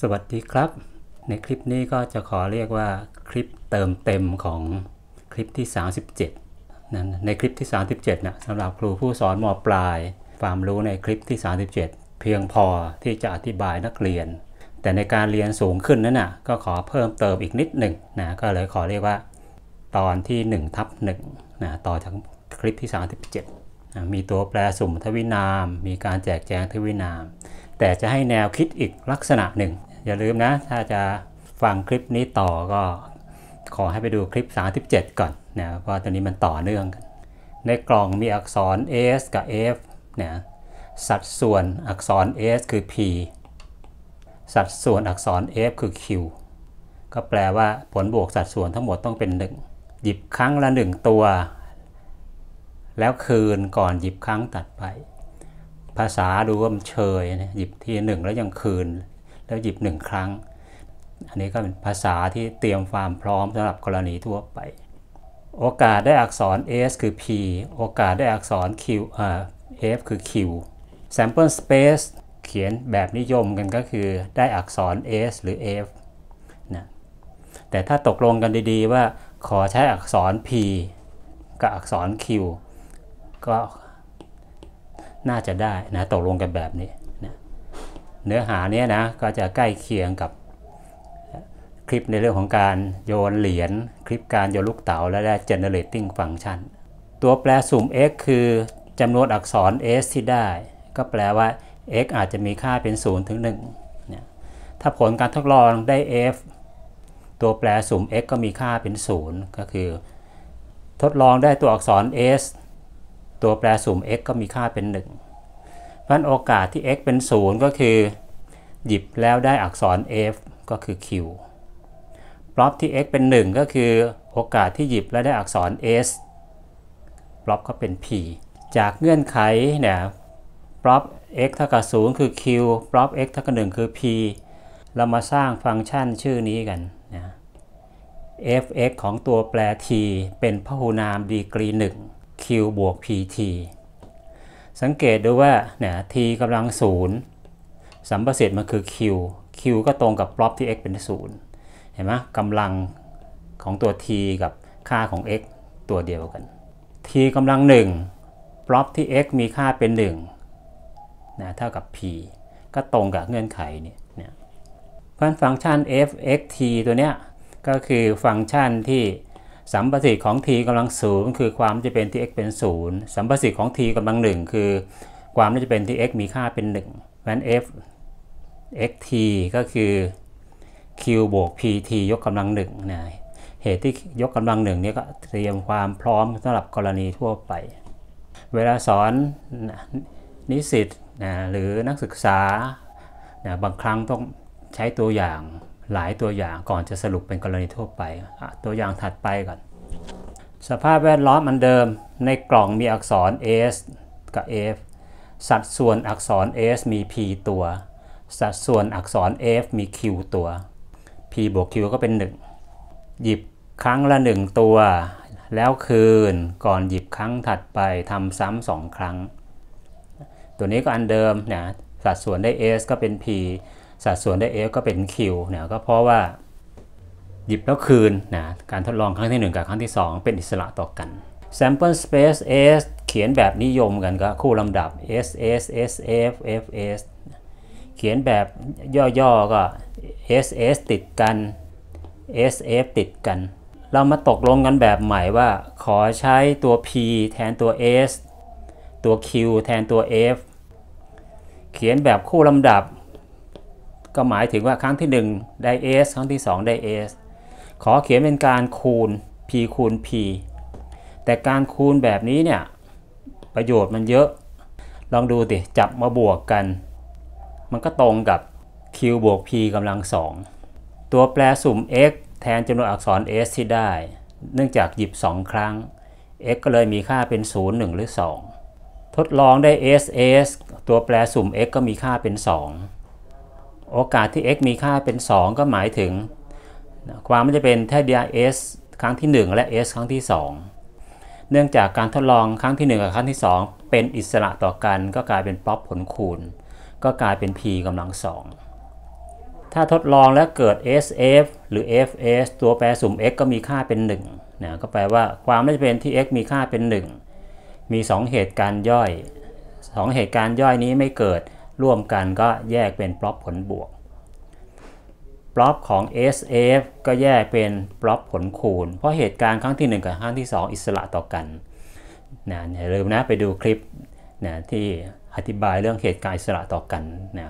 สวัสดีครับ ในคลิปนี้ก็จะขอเรียกว่าคลิปเติมเต็มของคลิปที่ 37นั้นในคลิปที่ 37นะสำหรับครูผู้สอนมปลายความรู้ในคลิปที่ 37 เพียงพอที่จะอธิบายนักเรียน แต่ในการเรียนสูงขึ้น นั้นนะก็ขอเพิ่มเติมอีกนิดหนึ่งนะก็เลยขอเรียกว่าตอนที่1ทับ1นะต่อจากคลิปที่ 37นะมีตัวแปรสุ่มทวินาม มีการแจกแจงทวินาม แต่จะให้แนวคิดอีกลักษณะหนึ่งอย่าลืมนะ ถ้าจะฟังคลิปนี้ต่อก็ ขอให้ไปดูคลิป37ก่อนนะเพราะตัวนี้มันต่อเนื่องกันในกล่องมีอักษร S กับ F นะสัดส่วนอักษร S คือ P สัดส่วนอักษร F คือ Q ก็แปลว่าผลบวกสัดส่วนทั้งหมดต้องเป็น 1 หยิบครั้งละ 1 ตัว แล้วคืนก่อนหยิบครั้งตัดไป ภาษาดูว่ามันเชยนะหยิบทีหนึ่งแล้วยังคืนแล้วหยิบหนึ่งครั้ง อันนี้ก็เป็นภาษาที่เตรียมความพร้อมสำหรับกรณีทั่วไป โอกาสได้อักษร S คือ P โอกาสได้อักษร Q เอ่อ F คือ Q sample space เขียนแบบนิยมกันก็คือได้อักษร S หรือ F นะ แต่ถ้าตกลงกันดีๆว่าขอใช้อักษร P กับอักษร Q ก็น่าจะได้นะตกลงกันแบบนี้เนื้อหาเนี้ยนะ ก็จะใกล้เคียงกับคลิปในเรื่องของการโยนเหรียญคลิปการโยนลูกเต๋าและ generating function ตัวแปรสุ่ม x คือ จำนวนอักษร s ที่ได้ ก็แปลว่า x อาจจะมีค่าเป็น 0 ถึง1เนี่ยถ้าผลการทดลองได้ f ตัวแปรสุ่ม x ก็มีค่าเป็น 0 ก็คือทดลองได้ตัวอักษร s ตัวแปรสุ่ม x ก็มีค่าเป็น 1เพราะโอกาสที่ x เป็น 0 ก็คือ หยิบแล้วได้อักษร f ก็คือ q ปลอปที่ x เป็น 1 ก็คือ โอกาสที่หยิบแล้วได้อักษร s ปลอปก็เป็น p จากเงื่อนไขเนี่ยปลอป x เท่ากับ0คือ q ปลอป x เท่ากับ1คือ p เรามาสร้างฟังก์ชันชื่อนี้กันนะ f(x) ของตัวแปร t เป็นพหูนามดีกรี 1 q บวก pt สังเกตดูว่าเนี่ย t กำลังศูนย์สัมประสิทธิ์มันคือ q q ก็ตรงกับปลอปที่ x เป็นศูนย์เห็นไหมกำลังของตัว t กับค่าของ x ตัวเดียวกัน t กำลังหนึ่งปลอปที่ x มีค่าเป็น1นะเท่ากับ p ก็ตรงกับเงื่อนไขนี่เนี่ยเพราะฟังก์ชัน f x t ตัวเนี้ย ก็คือฟังก์ชันที่สัมประสิทธิ์ของ t กำลังศูนย์คือความจะเป็นที่ x เป็น 0 สัมประสิทธิ์ของ t กำลังหนึ่งคือความ่จะเป็นที่ x มีค่าเป็น1นึ่งแั้น f xt ก็คือ q บวก pt ยกกำลังหนึ่งเหตุที่ยกกำลังหนึ่งนี่ก็เตรียมความพร้อมสำหรับกรณีทั่วไป เวลาสอนนิสิตนะหรือนักศึกษานะบางครั้งต้องใช้ตัวอย่างหลายตัวอย่างก่อนจะสรุปเป็นกรณีทั่วไปตัวอย่างถัดไปก่อนสภาพแวดล้อมมันเดิมในกล่องมีอักษร S กับ F สัดส่วนอักษร S มี P ตัว สัดส่วนอักษร F มี Q ตัว P บวก Q ก็เป็น 1 หยิบครั้งละ 1 ตัว แล้วคืนก่อนหยิบครั้งถัดไปทำซ้ำสองครั้ง ตัวนี้ก็อันเดิมนะสัดส่วนได้ S ก็เป็น P สัดส่วนได้ f ก็เป็น q นะก็เพราะว่าหยิบแล้วคืนนะ การทดลองครั้งที่ 1 กับครั้งที่ 2 เป็นอิสระต่อกัน sample space s เขียนแบบนิยมกันก็ คู่ลำดับ s s s f f s เขียนแบบย่อๆก็ s s ติดกัน s f ติดกัน เรามาตกลงกันแบบใหม่ว่าขอใช้ตัว p แทนตัว s ตัว q แทนตัว f เขียนแบบคู่ลำดับก็หมายถึงว่าครั้งที่ 1 ได้ s ครั้งที่ 2 ได้ s ขอเขียนเป็นการคูณ p คูณ p แต่การคูณแบบนี้เนี่ยประโยชน์มันเยอะ ลองดูสิจับมาบวกกัน มันก็ตรงกับ q บวก p กำลัง 2 ตัวแปรสุ่ม x แทนจำนวนอักษร s ที่ได้ เนื่องจากหยิบ 2 ครั้ง x ก็เลยมีค่าเป็น 0 1 หรือ 2 ทดลองได้ s s ตัวแปรสุ่ม x ก็มีค่าเป็น 2โอกาสที่ x มีค่าเป็น 2 ก็หมายถึงความมันจะเป็น แท่ดี s ครั้งที่ 1 และ s ครั้งที่ 2 เนื่องจากการทดลองครั้งที่1กับครั้งที่ 2 เป็นอิสระต่อกันก็กลายเป็นป๊อปผลคูณ ก็กลายเป็น p กำลังสองถ้าทดลองแล้วเกิด sf หรือ fs ตัวแปรสุ่ม x ก็มีค่าเป็น1นะก็แปลว่าความไม่เป็นที่ x มีค่าเป็น 1 มี 2 เหตุการณ์ย่อย 2 เหตุการณ์ย่อยนี้ไม่เกิดร่วมกันก็แยกเป็นปลอปผลบวกปลอปของ SF ก็แยกเป็นปลอปผลคูณเพราะเหตุการณ์ครั้งที่ 1 กับครั้งที่ 2 อิสระต่อกันนะอย่าลืมนะไปดูคลิปนะที่อธิบายเรื่องเหตุการณ์อิสระต่อกันนะ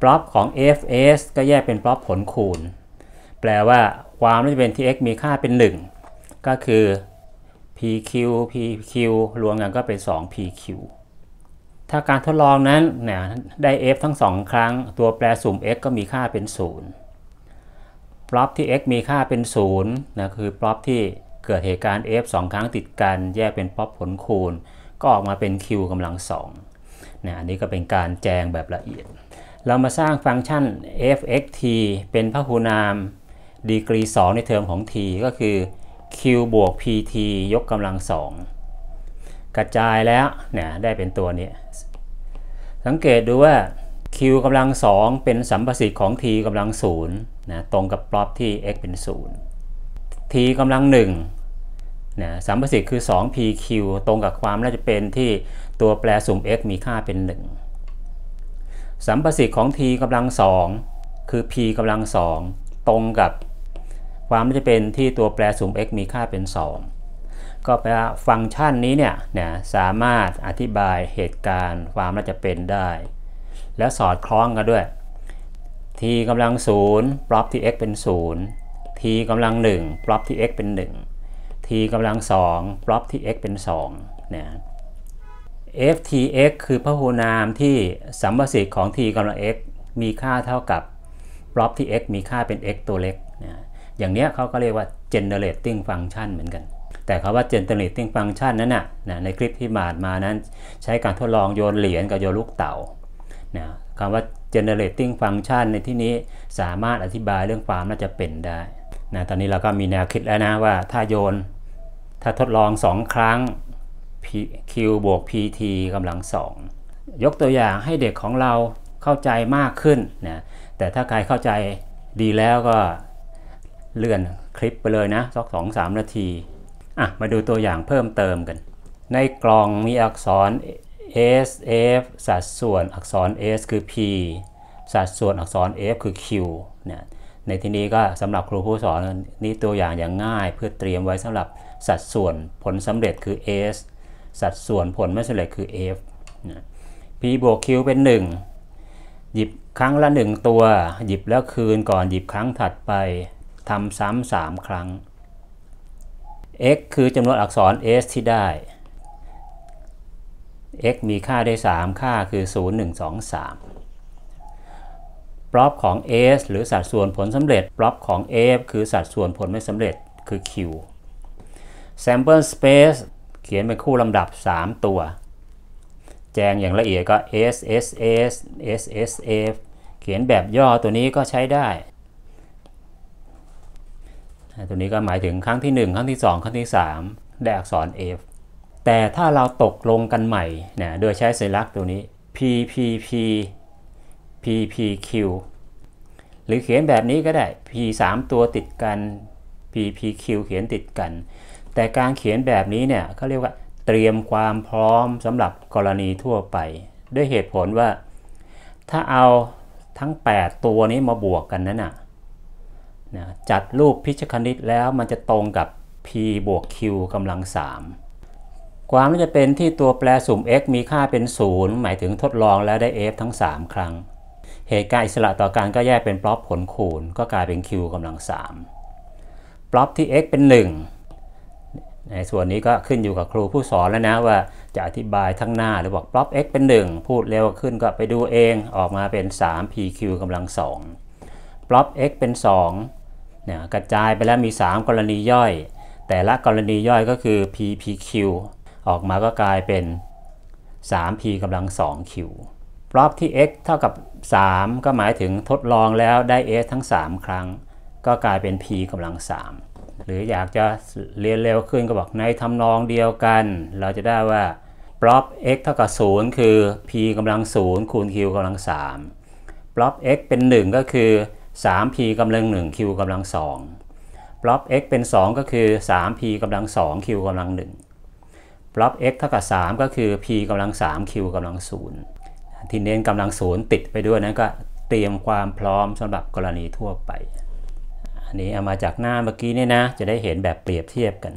ปลอปของ fs ก็แยกเป็นปลอปผลคูณ แปลว่าความที่เป็น tx มีค่าเป็น 1 ก็คือ pq pq รวมกันก็เป็น 2pq ถ้าการทดลองนั้นเนี่ยได้ f ทั้งสองครั้งตัวแปรสุ่ม x ก็มีค่าเป็น 0ปรอบที่ x มีค่าเป็น 0นะคือปรอบที่เกิดเหตุการณ์ f 2 ครั้งติดกัน แยกเป็นปรอบผลคูณ ก็ออกมาเป็น q กำลัง2นะอันนี้ก็เป็นการแจงแบบละเอียด เรามาสร้างฟังก์ชัน f(x)t เป็นพหูนามดีกรี 2 ในเทอมของ t ก็คือ q บวก pt ยกกำลัง2กระจายแล้วเนี่ยได้เป็นตัวนี้สังเกตดูว่า q กำลัง 2เป็นสัมประสิทธิ์ของ t กำลัง0นะตรงกับปลอบที่ x เป็น 0 t กำลัง1นะสัมประสิทธิ์คือ 2pq ตรงกับความน่าจะเป็นที่ตัวแปรสุ่ม x มีค่าเป็น 1 สัมประสิทธิ์ของ t กำลัง 2 คือ p กำลัง 2 ตรงกับ ความน่าจะเป็นที่ตัวแปรสุ่ม x มีค่าเป็น 2ก็แปลว่าฟังก์ชันนี้เนี่ยนีสามารถอธิบายเหตุการณ์ความน่าจะเป็นได้ แล้วสอดคล้องกันด้วย t กำลังศูนย์ปรับที่ x เป็นศูนย์ t กำลังหนึ่งปรับที่ x เป็นหนึ่ง t กำลังสองปรับที่ x เป็นสองนย ftx คือพหูนามที่สัมประสิทธิ์ของ t กำลัง x มีค่าเท่ากับปรับที่ x มีค่าเป็น x ตัวเล็กนะอย่างเนี้ยเขาก็เรียกว่า generating function เหมือนกันแต่คาว่า generating function นั้นนะะในคลิปที่บาดมานั้น ใช้การทดลองโยนเหรียญกับโยนลูกเต่านะคำว่า generating function ในที่นี้สามารถอธิบายเรื่องความน่าจะเป็นได้นะตอนนี้เราก็มีแนวคิดแล้วนะว่าถ้าโยนถ้าทดลอง 2 ครั้ง q บวก pt กำลัง 2 ยกตัวอย่างให้เด็กของเราเข้าใจมากขึ้นนะแต่ถ้าใครเข้าใจดีแล้วก็เลื่อนคลิปไปเลยนะสักสองสามนาทีอ่ะมาดูตัวอย่างเพิ่มเติมกัน ในกล่องมีอักษร S F สัดส่วนอักษร S คือ P สัดส่วนอักษร F คือ Q เนี่ยในที่นี้ก็สำหรับครูผู้สอนนี่ตัวอย่างอย่างง่าย เพื่อเตรียมไว้สำหรับสัดส่วนผลสำเร็จคือ S สัดส่วนผลไม่สำเร็จคือ F P บวก Q เป็น 1 หยิบครั้งละ 1 ตัว หยิบแล้วคืนก่อนหยิบครั้งถัดไปทำซ้ำ3ครั้ง x คือจำนวนอักษร s ที่ได้ x มีค่าได้ 3 ค่าคือ 0 1 2 3ปรอบของ s หรือสัดส่วนผลสำเร็จปรอบของ f คือสัดส่วนผลไม่สำเร็จคือ q sample space เขียนเป็นคู่ลำดับ 3 ตัว แจงอย่างละเอียดก็ s s s s s f เขียนแบบย่อตัวนี้ก็ใช้ได้ตัวนี้ก็หมายถึงครั้งที่ 1 ครั้งที่ 2 ครั้งที่ 3 ได้อักษร F แต่ถ้าเราตกลงกันใหม่เนี่ยโดยใช้สัญลักษณ์ตัวนี้ PPP PPQ หรือเขียนแบบนี้ก็ได้ P 3ตัวติดกัน PPQ เขียนติดกัน แต่การเขียนแบบนี้เนี่ยเขาเรียกว่าเตรียมความพร้อมสำหรับกรณีทั่วไป ด้วยเหตุผลว่า ถ้าเอาทั้ง 8 ตัวนี้มาบวกกันนั้นอ่ะนะจัดรูปพิชคณิตแล้วมันจะตรงกับ p บวก q กำลัง3ความ่จะเป็นที่ตัวแปรสุ่ม x มีค่าเป็น 0 หมายถึงทดลองแล้วได้ f ทั้ง 3 ครั้ง เหตุการณ์อิสระต่อการก็แยกเป็นปลอบผลคูณ ก็กลายเป็น q กำลัง 3 ปลอบที่ x เป็น 1 ในส่วนนี้ก็ขึ้นอยู่กับครูผู้สอนแล้วนะว่าจะอธิบายทั้งหน้า หรือบอกปลอบ x เป็น 1 พูดเร็วขึ้นก็ไปดูเอง ออกมาเป็น 3pq กำลัง2ปลอบ x เป็น 2นะกระจายไปแล้วมี 3 กรณีย่อย แต่ละกรณีย่อยก็คือ PPQ ออกมาก็กลายเป็น 3P กำลัง 2Q ปรอบที่ x เท่ากับ 3 ก็หมายถึงทดลองแล้วได้ s ทั้ง 3 ครั้ง ก็กลายเป็น p กำลัง3หรืออยากจะเรียนเร็วขึ้นก็บอกในทำนองเดียวกัน เราจะได้ว่า ปรอบ x เท่ากับ0คือ p กำลัง0คูณ q กำลัง 3 ปรอบ x เป็น 1 ก็คือ 3p กำลัง 1q กำลัง2ปล็อป x เป็น 2 ก็คือ 3p กำลัง 2q กำลัง1ปล็อป x เท่ากับ 3 ก็คือ p กำลัง 3q กำลัง0ที่เน้นกำลัง0ติดไปด้วยนั้นก็เตรียมความพร้อมสำหรับกรณีทั่วไป อันนี้เอามาจากหน้าเมื่อกี้นี่นะจะได้เห็นแบบเปรียบเทียบกัน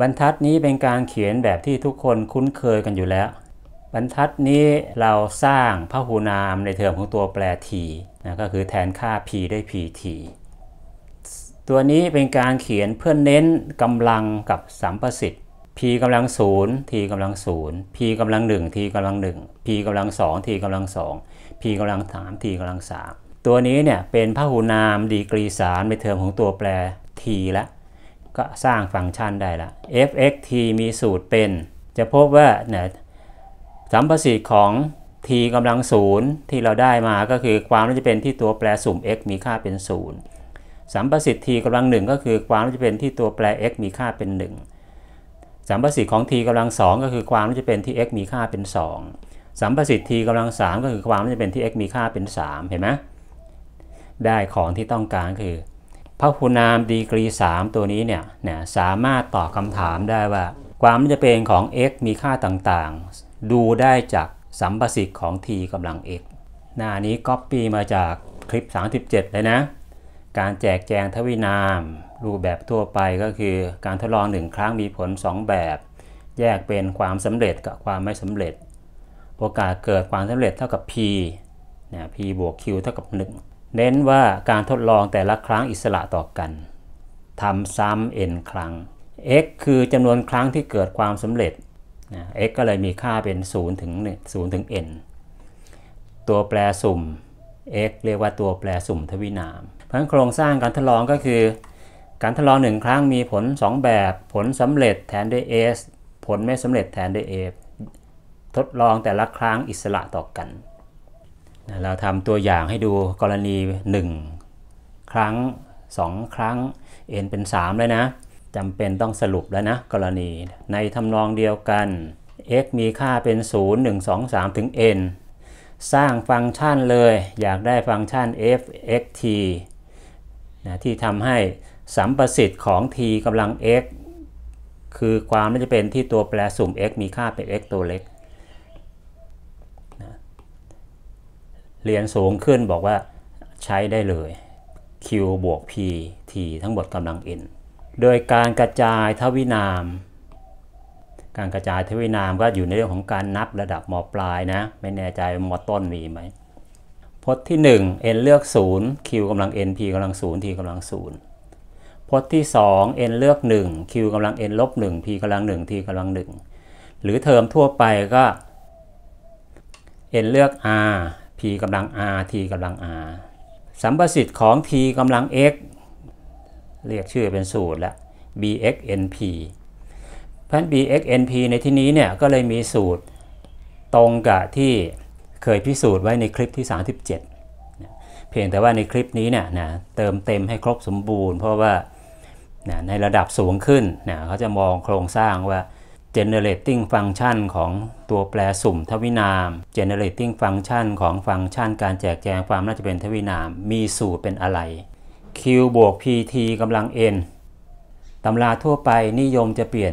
บรรทัดนี้เป็นการเขียนแบบที่ทุกคนคุ้นเคยกันอยู่แล้ว บรรทัดนี้เราสร้างพหูนามในเทอมของตัวแปรทีนะก็คือแทนค่า p ด้วย pt ตัวนี้เป็นการเขียนเพื่อเน้นกำลังกับสัมประสิทธิ์ p กำลัง0 t กำลัง0 p กำลัง 1 t กำลัง1 p กำลัง 2 t กำลัง2 p กำลัง3 t กำลัง 3 ตัวนี้เนี่ยเป็นพหูนามดีกรีสามในเทอมของตัวแปร t ละ ก็สร้างฟังก์ชันได้ละ f x t มีสูตรเป็น จะพบว่าเนี่ยสัมประสิทธิ์ ของ t กำลังศูนย์ที่เราได้มาก็คือความน่าจะเป็นที่ตัวแปรสุ่ม x มีค่าเป็น 0 สัมประสิทธิ์ t กำลังหนึ่งก็คือความน่าจะเป็นที่ตัวแปร x มีค่าเป็น 1 สัมประสิทธิ์ของ t กำลังสองก็คือความน่าจะเป็นที่ x มีค่าเป็น 2 สัมประสิทธิ์ t กำลังสามก็คือความน่าจะเป็นที่ x มีค่าเป็น 3 เห็นไหม ได้ของที่ต้องการคือพหุนามดีกรี 3 ตัวนี้เนี่ยนะสามารถตอบคำถามได้ว่า ความน่าจะเป็นของ x มีค่าต่างๆ ดูได้จากสัมประสิทธิ์ของ t กำลัง x หน้านี้ก๊อปปี้มาจากคลิป 37 เลยนะ การแจกแจงทวินามรูปแบบทั่วไปก็คือ การทดลองหนึ่งครั้งมีผล 2 แบบ แยกเป็นความสำเร็จกับความไม่สำเร็จ โอกาสเกิดความสำเร็จเท่ากับ p นะ p บวก q เท่ากับ 1 เน้นว่าการทดลองแต่ละครั้งอิสระต่อกัน ทำซ้ำ n ครั้ง x คือจำนวนครั้งที่เกิดความสำเร็จนะ x ก็เลยมีค่าเป็น 0 ถึง0ถึง n ตัวแปรสุ่ม x เรียกว่าตัวแปรสุ่มทวินาม เพราะฉะนั้นโครงสร้างการทดลองก็คือ การทดลองหนึ่งครั้งมีผล 2 แบบ ผลสำเร็จแทนด้วย s ผลไม่สำเร็จแทนด้วย f ทดลองแต่ละครั้งอิสระต่อกัน เราทำตัวอย่างให้ดูกรณี 1 ครั้ง 2 ครั้ง n เป็น 3 เลยนะจำเป็นต้องสรุปแล้วนะกรณีในทำนองเดียวกัน x มีค่าเป็น 0 1 2 3 ถึง n สร้างฟังก์ชันเลยอยากได้ฟังก์ชัน f x t นะที่ทำให้สัมประสิทธิ์ของ t กำลัง x คือความน่าจะเป็นที่ตัวแปรสุ่ม x มีค่าเป็น x ตัวเล็กนะเรียนสูงขึ้นบอกว่าใช้ได้เลย q บวก p t ทั้งหมดกำลัง n โดยการกระจายทวินาม การกระจายทวินามก็อยู่ในเรื่องของการนับระดับมปลายนะไม่แน่ใจมต้นมีไหมพจน์ที่ 1 n เลือก0 q กำลัง n p กำลัง0 t กำลัง0พจน์ที่ 2 n เลือก 1 q กำลัง n ลบ1 p กำลัง1 t กำลัง1หรือเทอมทั่วไปก็ n เลือก r p กำลัง r t กำลัง r สัมประสิทธิ์ของ t กำลัง x เรียกชื่อเป็นสูตรละ bxnp พัน bxnp ในที่นี้เนี่ย ก็เลยมีสูตรตรงกับที่เคยพิสูจน์ไว้ในคลิปที่ 37 เพียงแต่ว่าในคลิปนี้เนี่ยนะเติมเต็มให้ครบสมบูรณ์เพราะว่านะในระดับสูงขึ้นนะเขาจะมองโครงสร้างว่า generating function ของตัวแปรสุ่มทวินาม generating function ของฟังก์ชัน การแจกแจงความน่าจะเป็นทวินามมีสูตรเป็นอะไร q บวก pt กำลัง n ตำราทั่วไปนิยมจะเปลี่ยน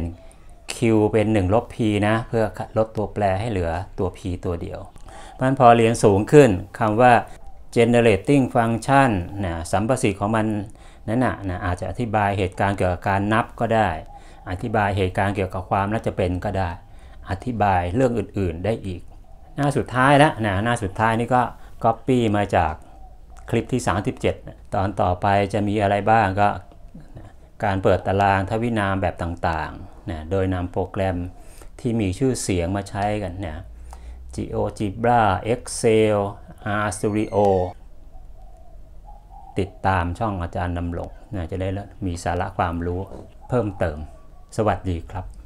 q เป็น1ลบ p นะ เพื่อลดตัวแปรให้เหลือตัว p ตัวเดียว มันพอเรียนสูงขึ้น คำว่า generating function นะสัมประสิทธิ์ของมันนั้นนะนะอาจจะอธิบายเหตุการณ์เกี่ยวกับการนับก็ได้ อธิบายเหตุการณ์เกี่ยวกับความน่าจะเป็นก็ได้ อธิบายเรื่องอื่นๆได้อีก หน้าสุดท้ายแล้วนะหน้าสุดท้ายนี่ก็ copy มาจากคลิปที่37นะตอนต่อไปจะมีอะไรบ้างก็การเปิดตารางทวินามแบบต่างๆนะโดยนำโปรแกรมที่มีชื่อเสียงมาใช้กันนะ GeoGebra Excel RStudio ติดตามช่องอาจารย์ดำลงนะจะได้มีสาระความรู้เพิ่มเติม สวัสดีครับ